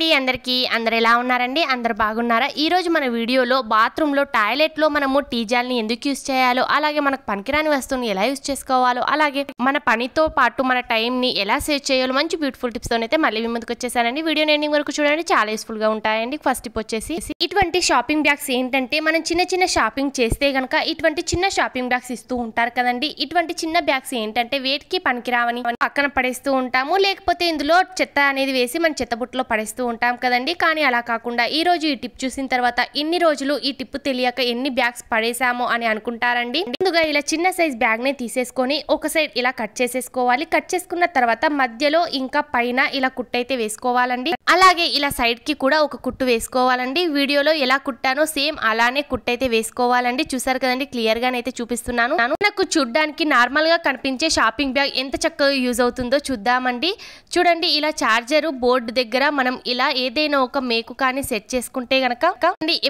అండి అందరికీ అందరు ఎలా ఉన్నారండి అందరు బాగున్నారా ఈరోజు మన వీడియోలో బాత్రూంలో టాయిలెట్లో మనము టీజాల్ని ఎందుకు యూజ్ చేయాలో అలాగే మనకు పనికిరాని వస్తువుని ఎలా యూజ్ చేసుకోవాలో అలాగే మన పనితో పాటు మన టైంని ఎలా సేవ్ చేయాలో మంచి బ్యూటిఫుల్ టిప్స్తో అయితే మళ్ళీ మీ ముందుకు వచ్చేసానండి వీడియో ఎండింగ్ వరకు చూడండి చాలా యూస్ఫుల్గా ఉంటాయండి ఫస్ట్ టిప్ వచ్చేసి ఇటువంటి షాపింగ్ బ్యాగ్స్ ఏంటంటే మనం చిన్న చిన్న షాపింగ్ చేస్తే కనుక ఇటువంటి చిన్న షాపింగ్ బ్యాగ్స్ ఇస్తూ ఉంటారు కదండి ఇటువంటి చిన్న బ్యాగ్స్ ఏంటంటే వేటికి పనికిరావని పక్కన పడేస్తూ ఉంటాము లేకపోతే ఇందులో చెత్త అనేది వేసి మన చెత్తబుట్టలో పడేస్తూ ఉంటాం కదండి కానీ అలా కాకుండా ఈరోజు ఈ టిప్ చూసిన తర్వాత ఇన్ని రోజులు ఈ టిప్ తెలియక ఎన్ని బ్యాగ్స్ పడేసామో అని అనుకుంటారండి ముందుగా ఇలా చిన్న సైజ్ బ్యాగ్ నే తీసేసుకొని ఒక సైడ్ ఇలా కట్ చేసేసుకోవాలి కట్ చేసుకున్న తర్వాత మధ్యలో ఇంకా పైన ఇలా కుట్టయితే వేసుకోవాలండి అలాగే ఇలా సైడ్ కి కూడా ఒక కుట్టు వేసుకోవాలండి వీడియోలో ఎలా కుట్టానో సేమ్ అలానే కుట్టయితే వేసుకోవాలండి చూసారు కదండి క్లియర్ అయితే చూపిస్తున్నాను నాకు చూడ్డానికి నార్మల్ గా కనిపించే షాపింగ్ బ్యాగ్ ఎంత చక్కగా యూజ్ అవుతుందో చూద్దామండి చూడండి ఇలా చార్జర్ బోర్డు దగ్గర మనం ఇలా ఏదైనా ఒక మేకు కానీ సెట్ చేసుకుంటే గనక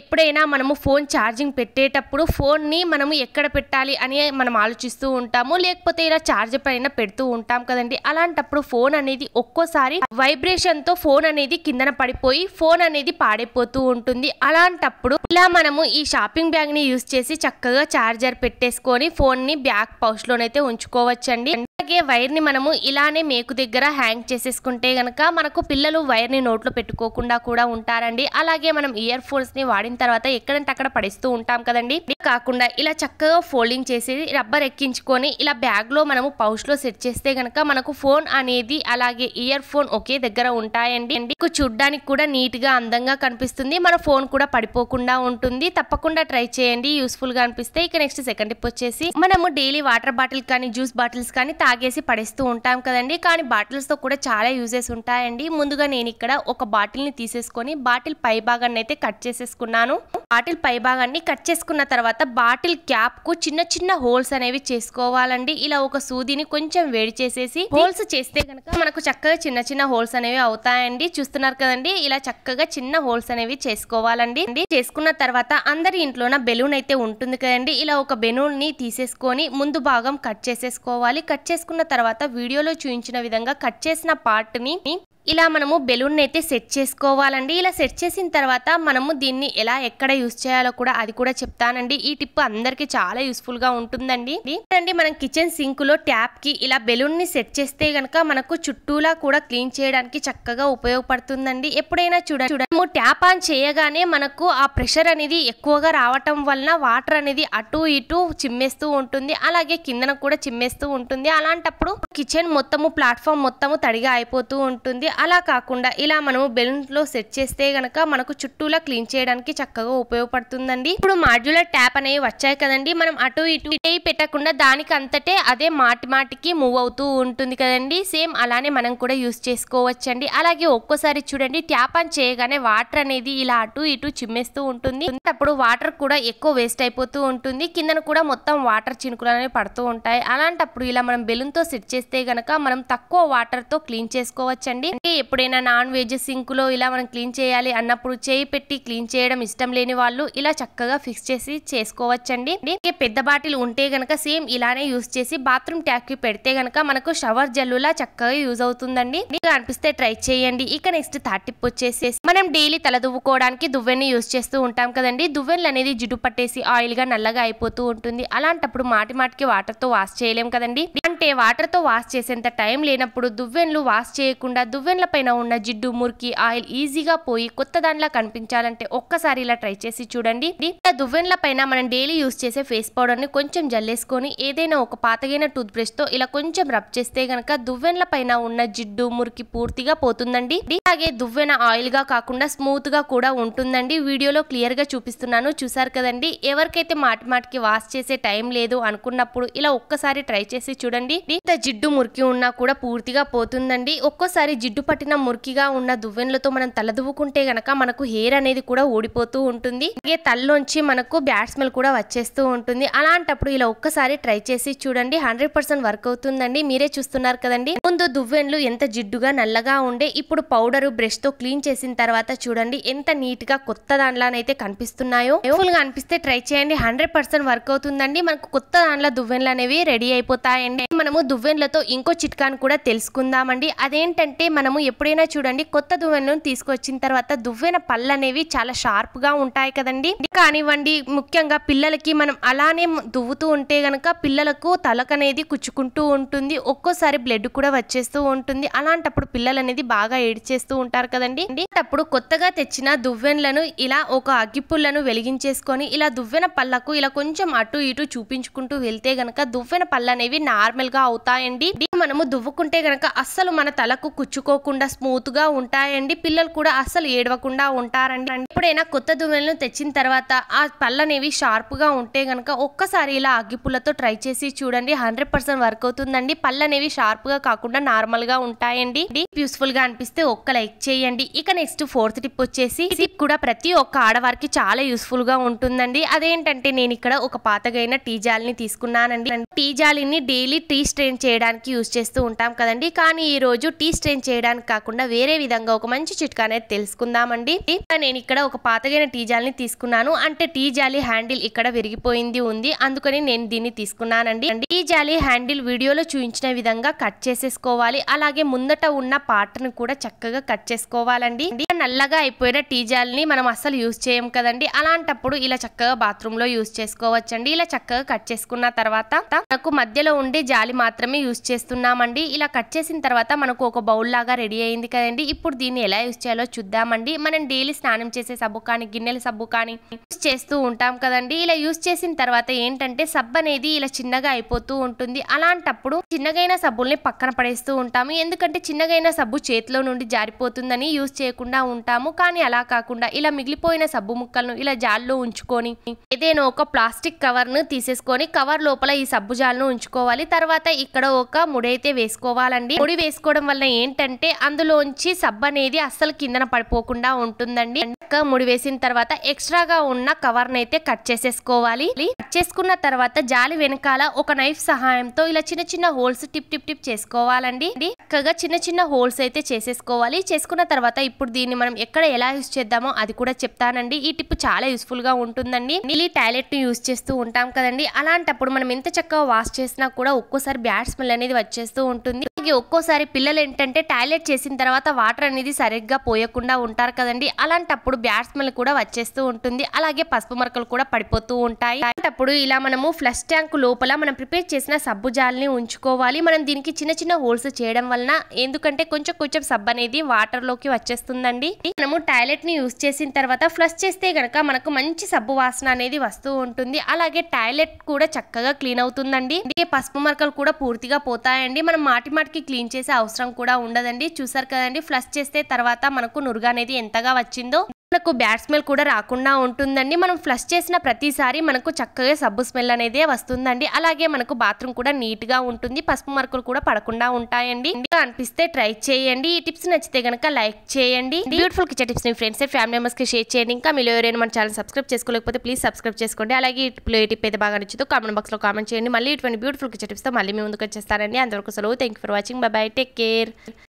ఎప్పుడైనా మనము ఫోన్ ఛార్జింగ్ పెట్టేటప్పుడు ఫోన్ ని మనము ఎక్కడ పెట్టాలి అని మనం ఆలోచిస్తూ ఉంటాము లేకపోతే ఇలా ఛార్జ్ పైన పెడుతూ ఉంటాం కదండి అలాంటప్పుడు ఫోన్ అనేది ఒక్కోసారి వైబ్రేషన్ తో ఫోన్ అనేది కిందన పడిపోయి ఫోన్ అనేది పాడైపోతూ ఉంటుంది అలాంటప్పుడు ఇలా మనము ఈ షాపింగ్ బ్యాగ్ ని యూస్ చేసి చక్కగా ఛార్జర్ పెట్టేసుకొని ఫోన్ ని బ్యాగ్ పౌచ్ లోనైతే ఉంచుకోవచ్చండి అలాగే వైర్ని మనము ఇలానే మేకు దగ్గర హ్యాంగ్ చేసేసుకుంటే కనుక మనకు పిల్లలు వైర్ని నోట్లో పెట్టుకోకుండా కూడా ఉంటారండి అలాగే మనం ఇయర్ ఫోన్స్ని వాడిన తర్వాత ఎక్కడంటే అక్కడ పడిస్తూ ఉంటాం కదండి కాకుండా ఇలా చక్కగా ఫోల్డింగ్ చేసి రబ్బర్ ఎక్కించుకొని ఇలా బ్యాగ్లో మనము పౌచ్లో సెట్ చేస్తే గనక మనకు ఫోన్ అనేది అలాగే ఇయర్ ఫోన్ ఒకే దగ్గర ఉంటాయండి మీకు చూడ్డానికి కూడా నీట్గా అందంగా కనిపిస్తుంది మన ఫోన్ కూడా పడిపోకుండా ఉంటుంది తప్పకుండా ట్రై చేయండి యూస్ఫుల్గా అనిపిస్తే ఇక నెక్స్ట్ సెకండ్ టిప్ వచ్చేసి మనము డైలీ వాటర్ బాటిల్ కానీ జ్యూస్ బాటిల్స్ కానీ తాగే తాగేసి పడేస్తూ ఉంటాం కదండి కానీ బాటిల్స్తో కూడా చాలా యూజెస్ ఉంటాయండి ముందుగా నేను ఇక్కడ ఒక బాటిల్ని తీసేసుకొని బాటిల్ పై భాగాన్ని అయితే కట్ చేసేసుకున్నాను బాటిల్ పై భాగాన్ని కట్ చేసుకున్న తర్వాత బాటిల్ క్యాప్ కు చిన్న చిన్న హోల్స్ అనేవి చేసుకోవాలండి ఇలా ఒక సూదిని కొంచెం వేడి చేసేసి హోల్స్ చేస్తే కనుక మనకు చక్కగా చిన్న చిన్న హోల్స్ అనేవి అవుతాయండి చూస్తున్నారు కదండి ఇలా చక్కగా చిన్న హోల్స్ అనేవి చేసుకోవాలండి చేసుకున్న తర్వాత అందరి ఇంట్లోన బెలూన్ అయితే ఉంటుంది కదండి ఇలా ఒక బెలూన్ ని తీసేసుకొని ముందు భాగం కట్ చేసేసుకోవాలి కట్ చేసి చేసుకున్న తర్వాత వీడియోలో చూపించిన విధంగా కట్ చేసిన పార్ట్ని ఇలా మనము బెలూన్ అయితే సెట్ చేసుకోవాలండి ఇలా సెట్ చేసిన తర్వాత మనము దీన్ని ఎలా ఎక్కడ యూస్ చేయాలో కూడా అది కూడా చెప్తానండి ఈ టిప్ అందరికి చాలా యూస్ఫుల్ గా ఉంటుందండి అండి మనం కిచెన్ సింక్ లో ట్యాప్ కి ఇలా బెలూన్ ని సెట్ చేస్తే గనక మనకు చుట్టూలా కూడా క్లీన్ చేయడానికి చక్కగా ఉపయోగపడుతుందండి ఎప్పుడైనా చూడ చూడము ట్యాప్ ఆన్ చేయగానే మనకు ఆ ప్రెషర్ అనేది ఎక్కువగా రావటం వలన వాటర్ అనేది అటు ఇటు చిమ్మేస్తూ ఉంటుంది అలాగే కిందన కూడా చిమ్మేస్తూ ఉంటుంది అలాంటప్పుడు కిచెన్ మొత్తము ప్లాట్ఫామ్ మొత్తము తడిగా అయిపోతూ ఉంటుంది అలా కాకుండా ఇలా మనం బెలూన్లో సెట్ చేస్తే గనక మనకు చుట్టూలా క్లీన్ చేయడానికి చక్కగా ఉపయోగపడుతుందండి ఇప్పుడు మాడ్యులర్ ట్యాప్ అనేవి వచ్చాయి కదండి మనం అటు ఇటు పెట్టకుండా దానికి అంతటే అదే మాటి మాటికి మూవ్ అవుతూ ఉంటుంది కదండి సేమ్ అలానే మనం కూడా యూస్ చేసుకోవచ్చండి అలాగే ఒక్కోసారి చూడండి ట్యాప్ ఆన్ చేయగానే వాటర్ అనేది ఇలా అటు ఇటు చిమ్మేస్తూ ఉంటుంది అప్పుడు వాటర్ కూడా ఎక్కువ వేస్ట్ అయిపోతూ ఉంటుంది కిందన కూడా మొత్తం వాటర్ చినుకులు అనేవి పడుతూ ఉంటాయి అలాంటప్పుడు ఇలా మనం బెలూన్తో సెట్ చేస్తే గనక మనం తక్కువ వాటర్తో క్లీన్ చేసుకోవచ్చండి అలాగే ఎప్పుడైనా నాన్ వెజ్ సింక్లో ఇలా మనం క్లీన్ చేయాలి అన్నప్పుడు చేయి పెట్టి క్లీన్ చేయడం ఇష్టం లేని వాళ్ళు ఇలా చక్కగా ఫిక్స్ చేసి చేసుకోవచ్చండి పెద్ద బాటిల్ ఉంటే గనక సేమ్ ఇలానే యూస్ చేసి బాత్రూమ్ కి పెడితే గనక మనకు షవర్ జల్లులా చక్కగా యూజ్ అవుతుందండి మీకు అనిపిస్తే ట్రై చేయండి ఇక నెక్స్ట్ టిప్ వచ్చేసి మనం డైలీ తల దువ్వుకోవడానికి దువ్వెన్ని యూజ్ చేస్తూ ఉంటాం కదండి దువ్వెన్లు అనేది జిడ్డు పట్టేసి ఆయిల్ గా నల్లగా అయిపోతూ ఉంటుంది అలాంటప్పుడు మాటి మాటికి వాటర్ తో వాష్ చేయలేం కదండి అంటే వాటర్ తో వాష్ చేసేంత టైం లేనప్పుడు దువ్వెన్లు వాష్ చేయకుండా దువ్వె పైన ఉన్న జిడ్డు మురికి ఆయిల్ ఈజీగా పోయి కొత్త దానిలా కనిపించాలంటే ఒక్కసారి ఇలా ట్రై చేసి చూడండి ఇలా దువ్వెన్ల పైన మనం డైలీ యూస్ చేసే ఫేస్ పౌడర్ ని కొంచెం జల్లేసుకొని ఏదైనా ఒక పాతగైన టూత్ తో ఇలా కొంచెం రబ్ చేస్తే గనక దువ్వెన్ల పైన ఉన్న జిడ్డు మురికి పూర్తిగా పోతుందండి అలాగే దువ్వెన ఆయిల్ గా కాకుండా స్మూత్ గా కూడా ఉంటుందండి వీడియోలో క్లియర్ గా చూపిస్తున్నాను చూసారు కదండి ఎవరికైతే మాటి మాటికి వాష్ చేసే టైం లేదు అనుకున్నప్పుడు ఇలా ఒక్కసారి ట్రై చేసి చూడండి ఇంత జిడ్డు మురికి ఉన్నా కూడా పూర్తిగా పోతుందండి ఒక్కోసారి జిడ్డు జిడ్డు పట్టిన మురికిగా ఉన్న దువ్వెనలతో మనం తలదువ్వుకుంటే గనక మనకు హెయిర్ అనేది కూడా ఊడిపోతూ ఉంటుంది అలాగే తలలోంచి మనకు బ్యాడ్ స్మెల్ కూడా వచ్చేస్తూ ఉంటుంది అలాంటప్పుడు ఇలా ఒక్కసారి ట్రై చేసి చూడండి హండ్రెడ్ పర్సెంట్ వర్క్ అవుతుందండి మీరే చూస్తున్నారు కదండి ముందు దువ్వెన్లు ఎంత జిడ్డుగా నల్లగా ఉండే ఇప్పుడు పౌడర్ బ్రష్ తో క్లీన్ చేసిన తర్వాత చూడండి ఎంత నీట్ గా కొత్త దాంట్లోనైతే కనిపిస్తున్నాయో ఎవరు అనిపిస్తే ట్రై చేయండి హండ్రెడ్ పర్సెంట్ వర్క్ అవుతుందండి మనకు కొత్త దాంట్లో దువ్వెన్లు అనేవి రెడీ అయిపోతాయండి మనము దువ్వెన్లతో ఇంకో చిట్కాను కూడా తెలుసుకుందామండి అదేంటంటే మనం మనము ఎప్పుడైనా చూడండి కొత్త దువ్వెనను తీసుకొచ్చిన తర్వాత దువ్వెన పళ్ళు అనేవి చాలా షార్ప్గా ఉంటాయి కదండి కానివ్వండి ముఖ్యంగా పిల్లలకి మనం అలానే దువ్వుతూ ఉంటే గనక పిల్లలకు తలకు అనేది కుచ్చుకుంటూ ఉంటుంది ఒక్కోసారి బ్లడ్ కూడా వచ్చేస్తూ ఉంటుంది అలాంటప్పుడు పిల్లలు అనేది బాగా ఏడ్చేస్తూ ఉంటారు కదండి అప్పుడు కొత్తగా తెచ్చిన దువ్వెనలను ఇలా ఒక అగ్గిపుల్లను వెలిగించేసుకొని ఇలా దువ్వెన పళ్ళకు ఇలా కొంచెం అటు ఇటు చూపించుకుంటూ వెళ్తే గనక దువ్వెన పళ్ళు అనేవి నార్మల్గా అవుతాయండి మనము దువ్వుకుంటే గనక అస్సలు మన తలకు కుచ్చుకోకుండా స్మూత్గా ఉంటాయండి పిల్లలు కూడా అస్సలు ఏడవకుండా ఉంటారండి ఎప్పుడైనా కొత్త దువ్వెలను తెచ్చిన తర్వాత ఆ పళ్ళనేవి షార్ప్గా ఉంటే గనక ఒక్కసారి ఇలా అగ్గిపుల్లతో ట్రై చేసి చూడండి హండ్రెడ్ పర్సెంట్ వర్క్ అవుతుందండి పళ్ళనేవి షార్ప్గా కాకుండా నార్మల్గా ఉంటాయండి యూస్ఫుల్గా అనిపిస్తే ఒక్క లైక్ చేయండి ఇక నెక్స్ట్ ఫోర్త్ టిప్ వచ్చేసి టిప్ కూడా ప్రతి ఒక్క ఆడవారికి చాలా యూస్ఫుల్గా ఉంటుందండి అదేంటంటే నేను ఇక్కడ ఒక పాతగైన టీ తీసుకున్నానండి టీ జాలిని డైలీ టీ స్ట్రెయిన్ చేయడానికి యూస్ చేస్తూ ఉంటాం కదండి కానీ ఈ రోజు టీ స్ట్రెయిన్ చేయడానికి కాకుండా వేరే విధంగా ఒక మంచి చిట్కా అనేది తెలుసుకుందామండి నేను ఇక్కడ ఒక పాతగైన టీ జాలిని తీసుకున్నాను అంటే టీ జాలి హ్యాండిల్ ఇక్కడ విరిగిపోయింది ఉంది అందుకని నేను దీన్ని తీసుకున్నానండి టీ జాలి హ్యాండిల్ వీడియోలో చూపించిన విధంగా కట్ చేసేసుకోవాలి అలాగే ముందట ఉన్న పాటను కూడా చక్కగా కట్ చేసుకోవాలండి నల్లగా అయిపోయిన టీ జాలిని మనం అస్సలు యూజ్ చేయం కదండి అలాంటప్పుడు ఇలా చక్కగా బాత్రూమ్ లో యూజ్ చేసుకోవచ్చండి ఇలా చక్కగా కట్ చేసుకున్న తర్వాత మనకు మధ్యలో ఉండే జాలి మాత్రమే యూజ్ చేస్తున్నాం తీసుకున్నామండి ఇలా కట్ చేసిన తర్వాత మనకు ఒక బౌల్ లాగా రెడీ అయింది కదండి ఇప్పుడు దీన్ని ఎలా యూస్ చేయాలో చూద్దామండి మనం డైలీ స్నానం చేసే సబ్బు కానీ గిన్నెల సబ్బు కానీ యూస్ చేస్తూ ఉంటాం కదండి ఇలా యూస్ చేసిన తర్వాత ఏంటంటే సబ్బు అనేది ఇలా చిన్నగా అయిపోతూ ఉంటుంది అలాంటప్పుడు చిన్నగైన సబ్బుల్ని పక్కన పడేస్తూ ఉంటాము ఎందుకంటే చిన్నగైన సబ్బు చేతిలో నుండి జారిపోతుందని యూస్ చేయకుండా ఉంటాము కానీ అలా కాకుండా ఇలా మిగిలిపోయిన సబ్బు ముక్కలను ఇలా జాల్లో ఉంచుకొని ఏదైనా ఒక ప్లాస్టిక్ కవర్ను తీసేసుకొని కవర్ లోపల ఈ సబ్బు జాల్ను ఉంచుకోవాలి తర్వాత ఇక్కడ ఒక ముడే పొడైతే వేసుకోవాలండి పొడి వేసుకోవడం వల్ల ఏంటంటే అందులోంచి సబ్బు అనేది అస్సలు కిందన పడిపోకుండా ఉంటుందండి చక్కగా ముడి వేసిన తర్వాత ఎక్స్ట్రాగా ఉన్న కవర్ని అయితే కట్ చేసేసుకోవాలి కట్ చేసుకున్న తర్వాత జాలి వెనకాల ఒక నైఫ్ సహాయంతో ఇలా చిన్న చిన్న హోల్స్ టిప్ టిప్ టిప్ చేసుకోవాలండి చక్కగా చిన్న చిన్న హోల్స్ అయితే చేసేసుకోవాలి చేసుకున్న తర్వాత ఇప్పుడు దీన్ని మనం ఎక్కడ ఎలా యూస్ చేద్దామో అది కూడా చెప్తానండి ఈ టిప్ చాలా యూస్ఫుల్ గా ఉంటుందండి నీళ్ళు టాయిలెట్ ని యూస్ చేస్తూ ఉంటాం కదండి అలాంటప్పుడు మనం ఎంత చక్కగా వాష్ చేసినా కూడా ఒక్కోసారి బ్యాడ్ స్మెల్ అనేది వచ్చే చేస్తూ ఉంటుంది ఒక్కోసారి పిల్లలు ఏంటంటే టాయిలెట్ చేసిన తర్వాత వాటర్ అనేది సరిగ్గా పోయకుండా ఉంటారు కదండి అలాంటప్పుడు బ్యాట్ స్మెల్ కూడా వచ్చేస్తూ ఉంటుంది అలాగే పసుపు మరకలు కూడా పడిపోతూ ఉంటాయి అలాంటప్పుడు ఇలా మనము ఫ్లష్ ట్యాంక్ లోపల మనం ప్రిపేర్ చేసిన సబ్బు జాల్ని ఉంచుకోవాలి మనం దీనికి చిన్న చిన్న హోల్స్ చేయడం వలన ఎందుకంటే కొంచెం కొంచెం సబ్బు అనేది వాటర్ లోకి వచ్చేస్తుందండి మనము టాయిలెట్ ని యూస్ చేసిన తర్వాత ఫ్లష్ చేస్తే గనక మనకు మంచి సబ్బు వాసన అనేది వస్తూ ఉంటుంది అలాగే టాయిలెట్ కూడా చక్కగా క్లీన్ అవుతుందండి అందుకే పసుపు మరకలు కూడా పూర్తిగా పోతాయండి మనం మాటి మాటి ఎప్పటికీ క్లీన్ చేసే అవసరం కూడా ఉండదండి చూసారు కదండి ఫ్లష్ చేస్తే తర్వాత మనకు నురుగు అనేది ఎంతగా వచ్చిందో మనకు బ్యాడ్ స్మెల్ కూడా రాకుండా ఉంటుందండి మనం ఫ్లష్ చేసిన ప్రతిసారి మనకు చక్కగా సబ్బు స్మెల్ అనేది వస్తుందండి అలాగే మనకు బాత్రూమ్ కూడా నీట్ గా ఉంటుంది పసుపు మరకులు కూడా పడకుండా ఉంటాయండి అనిపిస్తే ట్రై చేయండి ఈ టిప్స్ నచ్చితే గనక లైక్ చేయండి బ్యూటిఫుల్ కిచెన్ టిప్స్ ని ఫ్రెండ్స్ ఫ్యామిలీ మెంబర్స్ కి షేర్ చేయండి ఇంకా మీరు ఎవరైనా మన ఛానల్ సబ్స్క్రైబ్ చేసుకోలేకపోతే ప్లీజ్ సబ్స్క్రైబ్ చేసుకోండి అలాగే ఈ టిప్లో ఏ టిప్ అయితే బాగా నచ్చుతో కామెంట్ బాక్స్ లో కామెంట్ చేయండి మళ్ళీ ఇటువంటి బ్యూటిఫుల్ కిచెన్ టిప్స్ తో మళ్ళీ మీ ముందుకు వచ్చేస్తారండి అందరికీ సెలవు thank for watching bye bye take care